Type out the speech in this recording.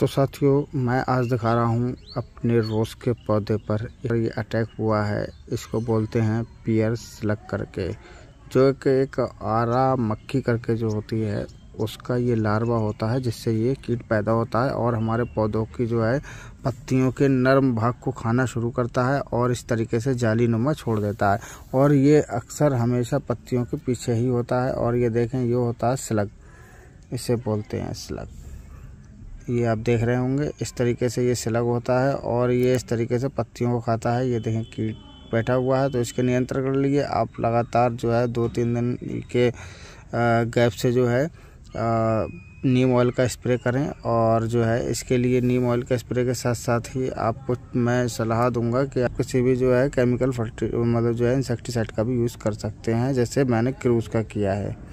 तो साथियों मैं आज दिखा रहा हूँ अपने रोज़ के पौधे पर ये अटैक हुआ है इसको बोलते हैं पियर स्लग करके जो कि एक आरा मक्खी करके जो होती है उसका ये लार्वा होता है जिससे ये कीट पैदा होता है और हमारे पौधों की जो है पत्तियों के नरम भाग को खाना शुरू करता है और इस तरीके से जाली नुमा छोड़ देता है और ये अक्सर हमेशा पत्तियों के पीछे ही होता है और ये देखें ये होता है स्लग इसे बोलते हैं स्लग ये आप देख रहे होंगे इस तरीके से ये सिलग होता है और ये इस तरीके से पत्तियों को खाता है ये देखें कीट बैठा हुआ है तो इसके नियंत्रण कर लिए आप लगातार जो है दो तीन दिन के गैप से जो है नीम ऑयल का स्प्रे करें और जो है इसके लिए नीम ऑयल का स्प्रे के साथ साथ ही आपको मैं सलाह दूंगा कि आप किसी भी जो है केमिकल फर्टी मतलब जो है इंसेक्टिसाइड का भी यूज़ कर सकते हैं जैसे मैंने क्रूज का किया है